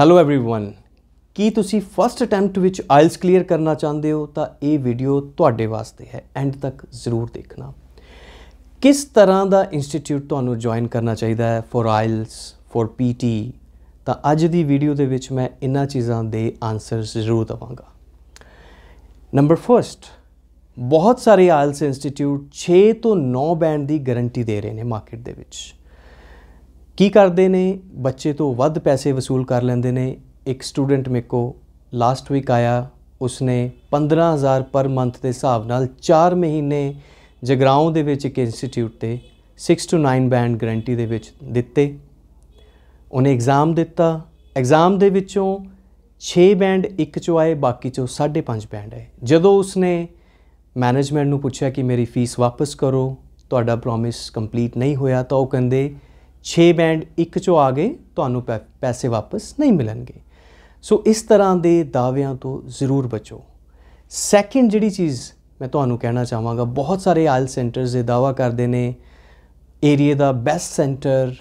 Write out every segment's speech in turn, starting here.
Hello everyone ਕੀ ਤੁਸੀਂ first attempt ਵਿੱਚ ਆਇਲਸ ਕਲੀਅਰ ਕਰਨਾ ਚਾਹੁੰਦੇ ਹੋ ਤਾਂ ਇਹ ਵੀਡੀਓ ਤੁਹਾਡੇ ਵਾਸਤੇ ਹੈ ਐਂਡ ਤੱਕ ਜ਼ਰੂਰ ਦੇਖਣਾ ਕਿਸ ਤਰ੍ਹਾਂ ਦਾ ਇੰਸਟੀਚਿਊਟ ਤੁਹਾਨੂੰ ਜੁਆਇਨ ਕਰਨਾ ਚਾਹੀਦਾ ਹੈ ਫॉर ਆਇਲਸ ਫॉर ਪੀਟੀ ਤਾਂ ਅੱਜ ਦੀ ਵੀਡੀਓ ਦੇ ਵਿੱਚ ਮੈਂ ਇਨ੍ਹਾਂ ਚੀਜ਼ਾਂ ਦੇ ਆਨਸਰਸ ਜ਼ਰੂਰ ਦਵਾਂਗਾ ਨੰਬਰ 1 ਬਹੁਤ ਸਾਰੇ ਆਇਲਸ ਇੰਸਟੀਚਿਊਟ 6 ਤੋਂ 9 ਬੈਂਡ ਦੀ ਗਾਰੰਟੀ ਦੇ ਰਹੇ ਨੇ ਮਾਰਕੀਟ ਦੇ ਵਿੱਚ ਕੀ ਕਰਦੇ ਨੇ ਬੱਚੇ ਤੋਂ ਵੱਧ ਪੈਸੇ ਵਸੂਲ ਕਰ ਲੈਂਦੇ ਨੇ ਇੱਕ ਸਟੂਡੈਂਟ ਮੇਕੋ ਲਾਸਟ ਵੀਕ ਆਇਆ ਉਸਨੇ 15000 ਪਰ ਮੰਥ ਦੇ ਹਿਸਾਬ ਨਾਲ 4 ਮਹੀਨੇ ਜਗਰਾਉਂ ਦੇ ਵਿੱਚ ਇੱਕ ਇੰਸਟੀਚਿਊਟ ਤੇ 6 ਟੂ 9 ਬੈਂਡ ਗਾਰੰਟੀ ਦੇ ਵਿੱਚ ਦਿੱਤੇ ਉਹਨੇ ਐਗਜ਼ਾਮ ਦਿੱਤਾ ਐਗਜ਼ਾਮ ਦੇ ਵਿੱਚੋਂ 6 ਬੈਂਡ ਇੱਕ ਚੋਂ ਆਏ ਬਾਕੀ ਚੋਂ 5.5 ਬੈਂਡ ਆਏ ਜਦੋਂ ਉਸਨੇ ਮੈਨੇਜਮੈਂਟ ਨੂੰ ਪੁੱਛਿਆ ਕਿ ਮੇਰੀ ਫੀਸ ਵਾਪਸ ਕਰੋ ਤੁਹਾਡਾ ਪ੍ਰੋਮਿਸ ਕੰਪਲੀਟ ਨਹੀਂ ਹੋਇਆ ਤਾਂ ਉਹ ਕਹਿੰਦੇ 6 ਬੈਂਡ ਇੱਕ ਚੋਂ ਆ ਗਏ ਤੁਹਾਨੂੰ ਪੈਸੇ ਵਾਪਸ ਨਹੀਂ ਮਿਲਣਗੇ ਸੋ ਇਸ ਤਰ੍ਹਾਂ ਦੇ ਦਾਅਵਿਆਂ ਤੋਂ ਜ਼ਰੂਰ ਬਚੋ ਸੈਕਿੰਡ ਜਿਹੜੀ ਚੀਜ਼ ਮੈਂ ਤੁਹਾਨੂੰ ਕਹਿਣਾ ਚਾਹਾਂਗਾ ਬਹੁਤ ਸਾਰੇ ਆਇਲ ਸੈਂਟਰਸ ਇਹ ਦਾਵਾ ਕਰਦੇ ਨੇ ਏਰੀਆ ਦਾ ਬੈਸਟ ਸੈਂਟਰ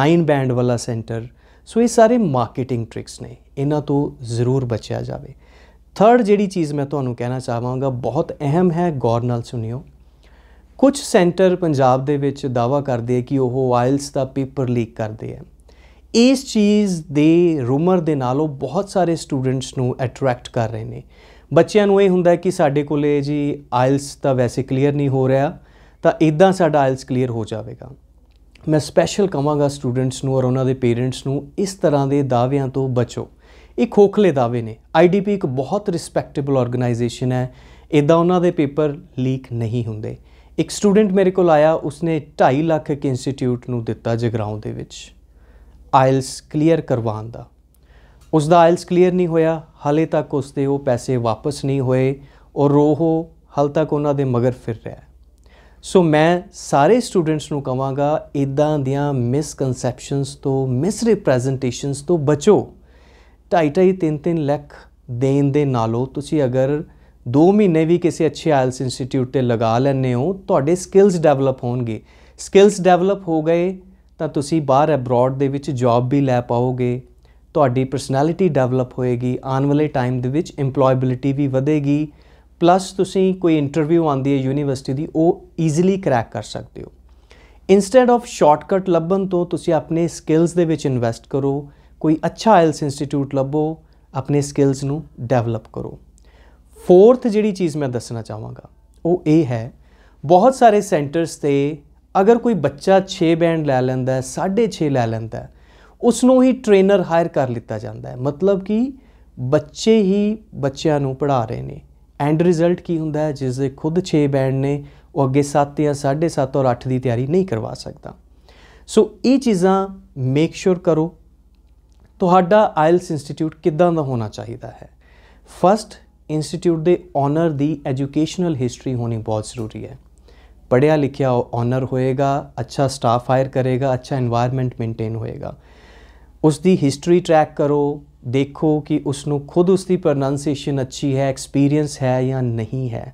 9 ਬੈਂਡ ਵਾਲਾ ਸੈਂਟਰ ਸੋ ਇਹ ਸਾਰੇ ਮਾਰਕੀਟਿੰਗ ਟ੍ਰਿਕਸ ਨੇ ਇਹਨਾਂ ਤੋਂ ਜ਼ਰੂਰ ਬਚਿਆ ਜਾਵੇ ਥਰਡ ਜਿਹੜੀ ਚੀਜ਼ ਮੈਂ ਤੁਹਾਨੂੰ ਕਹਿਣਾ ਚਾਹਾਂਗਾ ਬਹੁਤ ਅਹਿਮ ਹੈ ਗੌਰ ਨਾਲ ਸੁਣਿਓ ਕੁਝ ਸੈਂਟਰ ਪੰਜਾਬ ਦੇ ਵਿੱਚ ਦਾਵਾ ਕਰਦੇ ਆ ਕਿ ਉਹ ਆਇਲਸ ਦਾ ਪੇਪਰ ਲੀਕ ਕਰਦੇ ਆ ਇਸ ਚੀਜ਼ ਦੇ ਰੂਮਰ ਦੇ ਨਾਲ ਉਹ ਬਹੁਤ ਸਾਰੇ ਸਟੂਡੈਂਟਸ ਨੂੰ ਅਟਰੈਕਟ ਕਰ ਰਹੇ ਨੇ ਬੱਚਿਆਂ ਨੂੰ ਇਹ ਹੁੰਦਾ ਕਿ ਸਾਡੇ ਕੋਲੇ ਜੀ ਆਇਲਸ ਤਾਂ ਵੈਸੇ ਕਲੀਅਰ ਨਹੀਂ ਹੋ ਰਿਹਾ ਤਾਂ ਇਦਾਂ ਸਾਡਾ ਆਇਲਸ ਕਲੀਅਰ ਹੋ ਜਾਵੇਗਾ ਮੈਂ ਸਪੈਸ਼ਲ ਕਹਾਂਗਾ ਸਟੂਡੈਂਟਸ ਨੂੰ ਔਰ ਉਹਨਾਂ ਦੇ ਪੇਰੈਂਟਸ ਨੂੰ ਇਸ ਤਰ੍ਹਾਂ ਦੇ ਦਾਅਵਿਆਂ ਤੋਂ ਬਚੋ ਇਹ ਖੋਖਲੇ ਦਾਅਵੇ ਨੇ ਆਈਡੀਪੀ ਇੱਕ ਬਹੁਤ ਰਿਸਪੈਕਟੇਬਲ ਆਰਗੇਨਾਈਜੇਸ਼ਨ ਹੈ ਇਦਾਂ ਉਹਨਾਂ ਦੇ ਪੇਪਰ ਲੀਕ ਨਹੀਂ ਹੁੰਦੇ ਇੱਕ ਸਟੂਡੈਂਟ ਮੇਰੇ ਕੋਲ ਆਇਆ ਉਸਨੇ 2.5 ਲੱਖ ਇੱਕ ਇੰਸਟੀਚਿਊਟ ਨੂੰ ਦਿੱਤਾ ਜਗਰਾਉਂ ਦੇ ਵਿੱਚ ਆਇਲਸ ਕਲੀਅਰ ਕਰਵਾਉਣ ਦਾ ਉਸ ਦਾ ਆਇਲਸ ਕਲੀਅਰ ਨਹੀਂ ਹੋਇਆ ਹਾਲੇ ਤੱਕ ਉਸ ਦੇ ਉਹ ਪੈਸੇ ਵਾਪਸ ਨਹੀਂ ਹੋਏ ਔਰ ਉਹ ਹਾਲ ਤੱਕ ਉਹਨਾਂ ਦੇ ਮਗਰ ਫਿਰ ਰਿਹਾ ਸੋ ਮੈਂ ਸਾਰੇ ਸਟੂਡੈਂਟਸ ਨੂੰ ਕਹਾਂਗਾ ਇਦਾਂ ਦੀਆਂ ਮਿਸਕਨਸੈਪਸ਼ਨਸ ਤੋਂ ਮਿਸਰੀਪ੍ਰੈਜ਼ੈਂਟੇਸ਼ਨਸ ਤੋਂ ਬਚੋ 2.5 3 ਲੱਖ ਦੇਣ ਦੇ ਨਾਲੋਂ ਤੁਸੀਂ ਅਗਰ 2 ਮਹੀਨੇ ਵੀ ਕਿਸੇ ਅੱਛੇ ਆਇਲਸ ਇੰਸਟੀਚਿਊਟ ਤੇ ਲਗਾ ਲੈਣੇ ਹੋ ਤੁਹਾਡੇ ਸਕਿੱਲਸ ਡਿਵੈਲਪ ਹੋਣਗੇ ਸਕਿੱਲਸ ਡਿਵੈਲਪ ਹੋ ਗਏ ਤਾਂ ਤੁਸੀਂ ਬਾਹਰ ਅਬਰੋਡ ਦੇ ਵਿੱਚ ਜੌਬ ਵੀ ਲੈ ਪਾਓਗੇ ਤੁਹਾਡੀ ਪਰਸਨੈਲਿਟੀ ਡਿਵੈਲਪ ਹੋਏਗੀ ਆਉਣ ਵਾਲੇ ਟਾਈਮ ਦੇ ਵਿੱਚ ਏਮਪਲੋਇਬਿਲਟੀ ਵੀ ਵਧੇਗੀ ਪਲੱਸ ਤੁਸੀਂ ਕੋਈ ਇੰਟਰਵਿਊ ਆਂਦੀ ਹੈ ਯੂਨੀਵਰਸਿਟੀ ਦੀ ਉਹ ਈਜ਼ੀਲੀ ਕ੍ਰੈਕ ਕਰ ਸਕਦੇ ਹੋ ਇਨਸਟੈਡ ਆਫ ਸ਼ਾਰਟਕਟ ਲੱਭਣ ਤੋਂ ਤੁਸੀਂ ਆਪਣੇ ਸਕਿੱਲਸ ਦੇ ਵਿੱਚ ਇਨਵੈਸਟ ਕਰੋ ਕੋਈ ਅੱਛਾ ਆਇਲਸ ਇੰਸਟੀਚਿਊਟ ਲੱਭੋ ਆਪਣੇ ਸਕਿੱਲਸ ਨੂੰ ਡਿਵੈਲਪ ਕਰੋ ਫੋਰਥ ਜਿਹੜੀ ਚੀਜ਼ ਮੈਂ ਦੱਸਣਾ ਚਾਹਾਂਗਾ ਉਹ ਇਹ ਹੈ ਬਹੁਤ ਸਾਰੇ ਸੈਂਟਰਸ ਤੇ ਅਗਰ ਕੋਈ ਬੱਚਾ 6 ਬੈਂਡ ਲੈ ਲੈਂਦਾ ਹੈ 6.5 ਲੈ ਲੈਂਦਾ ਹੈ ਉਸ ਨੂੰ ਹੀ ਟ੍ਰੇਨਰ ਹਾਇਰ ਕਰ ਲਿੱਤਾ ਜਾਂਦਾ ਹੈ ਮਤਲਬ ਕਿ ਬੱਚੇ ਹੀ ਬੱਚਿਆਂ ਨੂੰ ਪੜਾ ਰਹੇ ਨੇ ਐਂਡ ਰਿਜ਼ਲਟ ਕੀ ਹੁੰਦਾ ਹੈ ਜਿਸ ਦੇ ਖੁਦ 6 ਬੈਂਡ ਨੇ ਉਹ ਅੱਗੇ 7 ਜਾਂ 7.5 ਔਰ 8 ਦੀ ਤਿਆਰੀ ਨਹੀਂ ਕਰਵਾ ਸਕਦਾ ਸੋ ਇਹ ਚੀਜ਼ਾਂ ਮੇਕ ਸ਼ੋਰ ਕਰੋ ਤੁਹਾਡਾ ਆਇਲਸ ਇੰਸਟੀਚਿਊਟ ਕਿਦਾਂ ਦਾ ਹੋਣਾ ਚਾਹੀਦਾ ਹੈ ਫਸਟ ਇੰਸਟੀਚਿਊਟ ਦੇ ਓਨਰ ਦੀ ਐਜੂਕੇਸ਼ਨਲ ਹਿਸਟਰੀ ਹੋਣੀ ਬਹੁਤ ਜ਼ਰੂਰੀ ਹੈ ਪੜਿਆ ਲਿਖਿਆ ਓਨਰ ਹੋਏਗਾ ਅੱਛਾ ਸਟਾਫ ਹਾਇਰ ਕਰੇਗਾ ਅੱਛਾ এনवायरमेंट ਮੇਨਟੇਨ ਹੋਏਗਾ ਉਸ ਦੀ ਹਿਸਟਰੀ ਟਰੈਕ ਕਰੋ ਦੇਖੋ ਕਿ ਉਸ ਨੂੰ ਖੁਦ ਉਸ ਦੀ ਪ੍ਰੋਨਾਂਸੀਏਸ਼ਨ ਅੱਛੀ ਹੈ ਐਕਸਪੀਰੀਅੰਸ ਹੈ ਜਾਂ ਨਹੀਂ ਹੈ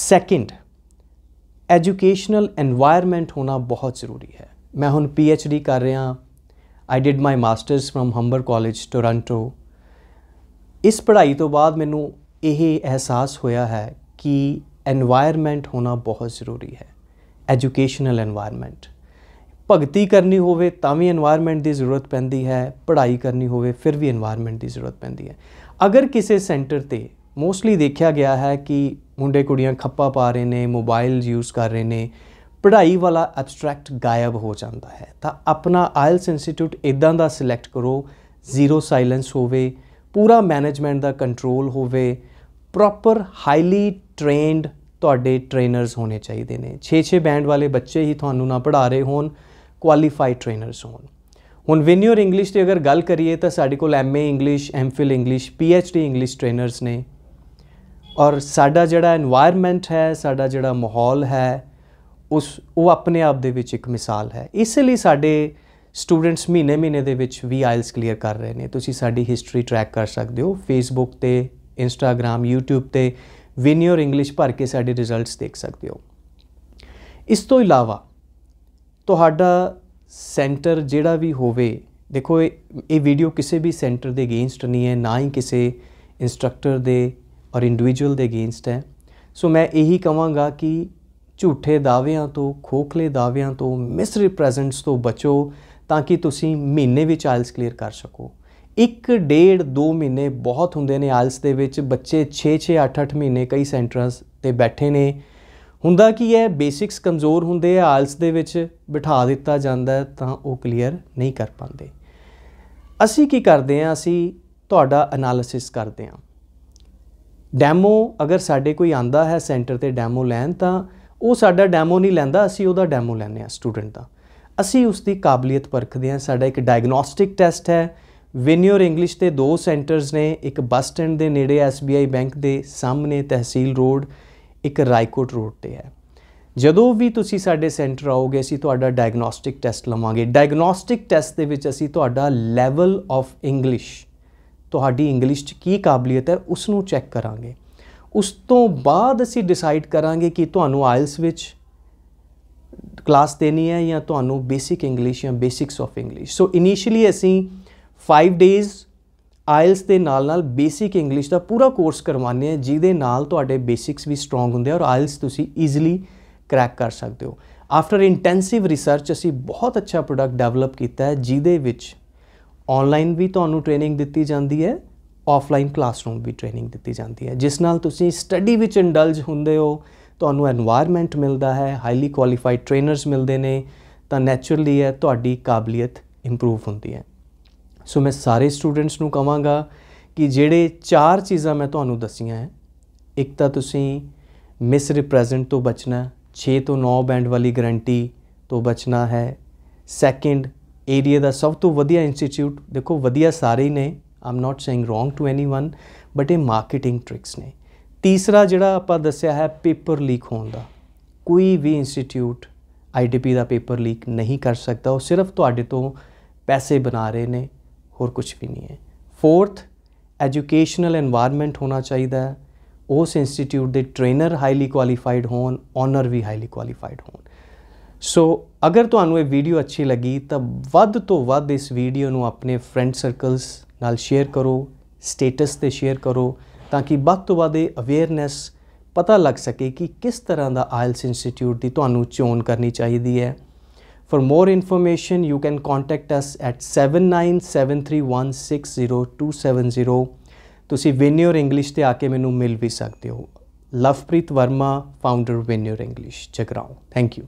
ਸੈਕਿੰਡ ਐਜੂਕੇਸ਼ਨਲ এনवायरमेंट ਹੋਣਾ ਬਹੁਤ ਜ਼ਰੂਰੀ ਹੈ ਮੈਂ ਹੁਣ ਪੀਐਚਡੀ ਕਰ ਰਿਹਾ I did my masters from Humber college Toronto ਇਸ ਪੜ੍ਹਾਈ ਤੋਂ ਬਾਅਦ ਮੈਨੂੰ ਇਹ ਅਹਿਸਾਸ ਹੋਇਆ ਹੈ ਕਿ এনवायरमेंट ਹੋਣਾ ਬਹੁਤ ਜ਼ਰੂਰੀ ਹੈ ਐਜੂਕੇਸ਼ਨਲ এনवायरमेंट ਭਗਤੀ ਕਰਨੀ ਹੋਵੇ ਤਾਂ ਵੀ এনवायरमेंट ਦੀ ਜ਼ਰੂਰਤ ਪੈਂਦੀ ਹੈ ਪੜ੍ਹਾਈ ਕਰਨੀ ਹੋਵੇ ਫਿਰ ਵੀ এনवायरमेंट ਦੀ ਜ਼ਰੂਰਤ ਪੈਂਦੀ ਹੈ ਅਗਰ ਕਿਸੇ ਸੈਂਟਰ ਤੇ ਮੋਸਟਲੀ ਦੇਖਿਆ ਗਿਆ ਹੈ ਕਿ ਮੁੰਡੇ ਕੁੜੀਆਂ ਖੱਪਾ ਪਾ ਰਹੇ ਨੇ ਮੋਬਾਈਲ ਯੂਜ਼ ਕਰ ਰਹੇ ਨੇ ਪੜ੍ਹਾਈ ਵਾਲਾ ਐਬਸਟ੍ਰੈਕਟ ਗਾਇਬ ਹੋ ਜਾਂਦਾ ਹੈ ਤਾਂ ਆਪਣਾ ਆਇਲਸ ਇੰਸਟੀਚਿਊਟ ਇਦਾਂ ਦਾ ਸਿਲੈਕਟ ਕਰੋ ਜ਼ੀਰੋ ਸਾਇਲੈਂਸ ਹੋਵੇ ਪੂਰਾ ਮੈਨੇਜਮੈਂਟ ਦਾ ਕੰਟਰੋਲ ਹੋਵੇ ਪ੍ਰੋਪਰ ਹਾਈਲੀ ਟ੍ਰੇਨਡ ਤੁਹਾਡੇ ਟ੍ਰੇਨਰਸ ਹੋਣੇ ਚਾਹੀਦੇ ਨੇ 6-6 ਬੈਂਡ ਵਾਲੇ ਬੱਚੇ ਹੀ ਤੁਹਾਨੂੰ ਨਾ ਪੜਾ ਰਹੇ ਹੋਣ ਕੁਆਲੀਫਾਈਡ ਟ੍ਰੇਨਰਸ ਹੋਣ ਹੁਣ ਵਿਨਿਓਰ ਇੰਗਲਿਸ਼ ਦੀ ਅਗਰ ਗੱਲ ਕਰੀਏ ਤਾਂ ਸਾਡੇ ਕੋਲ MA English MPhil English PhD English trainers ਨੇ ਔਰ ਸਾਡਾ ਜਿਹੜਾ এনवायरमेंट ਹੈ ਸਾਡਾ ਜਿਹੜਾ ਮਾਹੌਲ ਹੈ ਉਸ ਉਹ ਆਪਣੇ ਆਪ ਦੇ ਵਿੱਚ ਇੱਕ ਮਿਸਾਲ ਹੈ ਇਸ ਲਈ ਸਾਡੇ ਸਟੂਡੈਂਟਸ ਮਹੀਨੇ ਮਹੀਨੇ ਦੇ ਵਿੱਚ ਵੀ ਆਇਲਸ ਕਲੀਅਰ ਕਰ ਰਹੇ ਨੇ ਤੁਸੀਂ ਸਾਡੀ ਹਿਸਟਰੀ ਟਰੈਕ ਕਰ ਸਕਦੇ ਹੋ ਫੇਸਬੁੱਕ ਤੇ ਇੰਸਟਾਗ੍ਰam YouTube ਤੇ ਵਿਨ ਯੋਰ ਇੰਗਲਿਸ਼ ਭਰ ਕੇ ਸਾਡੇ ਰਿਜ਼ਲਟਸ ਦੇਖ ਸਕਦੇ ਹੋ ਇਸ ਤੋਂ ਇਲਾਵਾ ਤੁਹਾਡਾ ਸੈਂਟਰ ਜਿਹੜਾ ਵੀ ਹੋਵੇ ਦੇਖੋ ਇਹ ਵੀਡੀਓ ਕਿਸੇ ਵੀ ਸੈਂਟਰ ਦੇ ਅਗੇਂਸਟ ਨਹੀਂ ਹੈ ਨਾ ਹੀ ਕਿਸੇ ਇਨਸਟ੍ਰਕਟਰ ਦੇ ਔਰ ਇੰਡੀਵਿਜੂਅਲ ਦੇ ਅਗੇਂਸਟ ਹੈ ਸੋ ਮੈਂ ਇਹੀ ਕਹਾਂਗਾ ਕਿ ਝੂਠੇ ਦਾਅਵਿਆਂ ਤੋਂ ਖੋਖਲੇ ਦਾਅਵਿਆਂ ਤੋਂ ਮਿਸਰੀਪ੍ਰੈਜ਼ੈਂਟਸ ਤੋਂ ਬਚੋ ਤਾਂ ਕਿ ਤੁਸੀਂ ਮਹੀਨੇ ਵਿੱਚ ਆਇਲਸ ਕਲੀਅਰ ਕਰ ਸਕੋ ਇੱਕ ਡੇਢ 2 ਮਹੀਨੇ ਬਹੁਤ ਹੁੰਦੇ ਨੇ ਆਇਲਸ ਦੇ ਵਿੱਚ ਬੱਚੇ 6 6 8 8 ਮਹੀਨੇ ਕਈ ਸੈਂਟਰਸ ਤੇ ਬੈਠੇ ਨੇ ਹੁੰਦਾ ਕੀ ਹੈ ਬੇਸਿਕਸ ਕਮਜ਼ੋਰ ਹੁੰਦੇ ਆ ਆਇਲਸ ਦੇ ਵਿੱਚ ਬਿਠਾ ਦਿੱਤਾ ਜਾਂਦਾ ਤਾਂ ਉਹ ਕਲੀਅਰ ਨਹੀਂ ਕਰ ਪਾਉਂਦੇ ਅਸੀਂ ਕੀ ਕਰਦੇ ਆ ਅਸੀਂ ਤੁਹਾਡਾ ਐਨਾਲਿਸਿਸ ਕਰਦੇ ਆ ਡੈਮੋ ਅਗਰ ਸਾਡੇ ਕੋਈ ਆਂਦਾ ਹੈ ਸੈਂਟਰ ਤੇ ਡੈਮੋ ਲੈਣ ਤਾਂ ਉਹ ਸਾਡਾ ਡੈਮੋ ਨਹੀਂ ਲੈਂਦਾ ਅਸੀਂ ਉਹਦਾ ਡੈਮੋ ਲੈਂਦੇ ਆ ਸਟੂਡੈਂਟ ਦਾ ਅਸੀਂ ਉਸ ਦੀ ਕਾਬਲੀਅਤ ਪਰਖਦੇ ਹਾਂ ਸਾਡਾ ਇੱਕ ਡਾਇਗਨੋਸਟਿਕ ਟੈਸਟ ਹੈ ਵਿਨਿਓਰ ਇੰਗਲਿਸ਼ ਤੇ ਦੋ ਸੈਂਟਰਸ ਨੇ ਇੱਕ ਬੱਸ ਸਟੈਂਡ ਦੇ ਨੇੜੇ ਐਸਬੀਆਈ ਬੈਂਕ ਦੇ ਸਾਹਮਣੇ ਤਹਿਸੀਲ ਰੋਡ ਇੱਕ ਰਾਇਕੋਟ ਰੋਡ ਤੇ ਹੈ ਜਦੋਂ ਵੀ ਤੁਸੀਂ ਸਾਡੇ ਸੈਂਟਰ ਆਓਗੇ ਅਸੀਂ ਤੁਹਾਡਾ ਡਾਇਗਨੋਸਟਿਕ ਟੈਸਟ ਲਵਾਂਗੇ ਡਾਇਗਨੋਸਟਿਕ ਟੈਸਟ ਦੇ ਵਿੱਚ ਅਸੀਂ ਤੁਹਾਡਾ ਲੈਵਲ ਆਫ ਇੰਗਲਿਸ਼ ਤੁਹਾਡੀ ਇੰਗਲਿਸ਼ 'ਚ ਕੀ ਕਾਬਲੀਅਤ ਹੈ ਉਸ ਨੂੰ ਚੈੱਕ ਕਰਾਂਗੇ ਉਸ ਤੋਂ ਬਾਅਦ ਅਸੀਂ ਡਿਸਾਈਡ ਕਰਾਂਗੇ ਕਿ ਤੁਹਾਨੂੰ ਆਇਲਸ ਵਿੱਚ ਕਲਾਸ ਦੇਣੀ ਹੈ ਜਾਂ ਤੁਹਾਨੂੰ ਬੇਸਿਕ ਇੰਗਲਿਸ਼ ਜਾਂ basics of English so initially ਅਸੀਂ 5 ਡੇਜ਼ ਆਇਲਸ ਦੇ ਨਾਲ ਨਾਲ ਬੇਸਿਕ ਇੰਗਲਿਸ਼ ਦਾ ਪੂਰਾ ਕੋਰਸ ਕਰਵਾਉਂਦੇ ਆ ਜਿਹਦੇ ਨਾਲ ਤੁਹਾਡੇ ਬੇਸਿਕਸ ਵੀ ਸਟਰੋਂਗ ਹੁੰਦੇ ਆ ਔਰ ਆਇਲਸ ਤੁਸੀਂ ਈਜ਼ੀਲੀ ਕ੍ਰੈਕ ਕਰ ਸਕਦੇ ਹੋ ਆਫਟਰ ਇੰਟੈਂਸਿਵ ਰਿਸਰਚ ਅਸੀਂ ਬਹੁਤ ਅੱਛਾ ਪ੍ਰੋਡਕਟ ਡਿਵੈਲਪ ਕੀਤਾ ਹੈ ਜਿਹਦੇ ਵਿੱਚ ਆਨਲਾਈਨ ਵੀ ਤੁਹਾਨੂੰ ਟ੍ਰੇਨਿੰਗ ਦਿੱਤੀ ਜਾਂਦੀ ਹੈ ਆਫਲਾਈਨ ਕਲਾਸਰੂਮ ਵੀ ਟ੍ਰੇਨਿੰਗ ਦਿੱਤੀ ਜਾਂਦੀ ਹੈ ਜਿਸ ਨਾਲ ਤੁਸੀਂ ਸਟੱਡੀ ਵਿੱਚ ਇੰਡਲਜ ਹੁੰਦੇ ਹੋ ਤੁਹਾਨੂੰ এনवायरमेंट ਮਿਲਦਾ ਹੈ ਹਾਈਲੀ ਕੁਆਲੀਫਾਈਡ ਟ੍ਰੇਨਰਸ ਮਿਲਦੇ ਨੇ ਤਾਂ ਨੇਚਰਲੀ ਹੈ ਤੁਹਾਡੀ ਕਾਬਲੀਅਤ ਇੰਪਰੂਵ ਹੁੰਦੀ ਹੈ ਸੋ ਮੈਂ ਸਾਰੇ ਸਟੂਡੈਂਟਸ ਨੂੰ ਕਹਾਂਗਾ ਕਿ ਜਿਹੜੇ ਚਾਰ ਚੀਜ਼ਾਂ ਮੈਂ ਤੁਹਾਨੂੰ ਦੱਸੀਆਂ ਹੈ ਇੱਕ ਤਾਂ ਤੁਸੀਂ ਮਿਸ ਰਿਪਰੈਜ਼ੈਂਟ ਤੋਂ ਬਚਣਾ 6 ਤੋਂ 9 ਬੈਂਡ ਵਾਲੀ ਗਾਰੰਟੀ ਤੋਂ ਬਚਣਾ ਹੈ ਸੈਕਿੰਡ ਏਰੀਆ ਦਾ ਸਭ ਤੋਂ ਵਧੀਆ ਇੰਸਟੀਚਿਊਟ ਦੇਖੋ ਵਧੀਆ ਸਾਰੇ ਹੀ ਨੇ I'm not saying wrong to anyone but ਇਹ ਮਾਰਕੀਟਿੰਗ ਟ੍ਰਿਕਸ ਨੇ ਤੀਸਰਾ ਜਿਹੜਾ ਆਪਾਂ ਦੱਸਿਆ ਹੈ ਪੇਪਰ ਲੀਕ ਹੋਣ ਦਾ ਕੋਈ ਵੀ ਇੰਸਟੀਚਿਊਟ ਆਈਡੀਪੀ ਦਾ ਪੇਪਰ ਲੀਕ ਨਹੀਂ ਕਰ ਸਕਦਾ ਉਹ ਸਿਰਫ ਤੁਹਾਡੇ ਤੋਂ ਪੈਸੇ ਬਣਾ ਰਹੇ ਨੇ ਹੋਰ ਕੁਝ ਵੀ ਨਹੀਂ ਹੈ ਫੋਰਥ ਐਜੂਕੇਸ਼ਨਲ এনवायरमेंट ਹੋਣਾ ਚਾਹੀਦਾ ਹੈ ਉਸ ਇੰਸਟੀਚਿਊਟ ਦੇ ਟ੍ਰੇਨਰ ਹਾਈਲੀ ਕੁਆਲੀਫਾਈਡ ਹੋਣ ਓਨਰ ਵੀ ਹਾਈਲੀ ਕੁਆਲੀਫਾਈਡ ਹੋਣ ਸੋ ਅਗਰ ਤੁਹਾਨੂੰ ਇਹ ਵੀਡੀਓ ਅੱਛੀ ਲੱਗੀ ਤਾਂ ਵੱਧ ਤੋਂ ਵੱਧ ਇਸ ਵੀਡੀਓ ਨੂੰ ਆਪਣੇ ਫਰੈਂਡ ਸਰਕਲਸ ਨਾਲ ਸ਼ੇਅਰ ਕਰੋ ਸਟੇਟਸ ਤੇ ਸ਼ੇਅਰ ਕਰੋ ਤਾਂ ਕਿ ਵੱਧ ਤੋਂ ਵੱਧ ਅਵੇਅਰਨੈਸ ਪਤਾ ਲੱਗ ਸਕੇ ਕਿ ਕਿਸ ਤਰ੍ਹਾਂ ਦਾ ਆਇਲਸ ਇੰਸਟੀਚਿਊਟ ਦੀ ਤੁਹਾਨੂੰ ਚੋਣ ਕਰਨੀ ਚਾਹੀਦੀ ਹੈ for more information you can contact us at 7973160270. ਤੁਸੀਂ ਵੈਨਿਓਰ ਇੰਗਲਿਸ਼ ਤੇ ਆ ਕੇ ਮੈਨੂੰ ਮਿਲ ਵੀ ਸਕਦੇ ਹੋ Lovepreet Verma founder win your English Jagraon thank you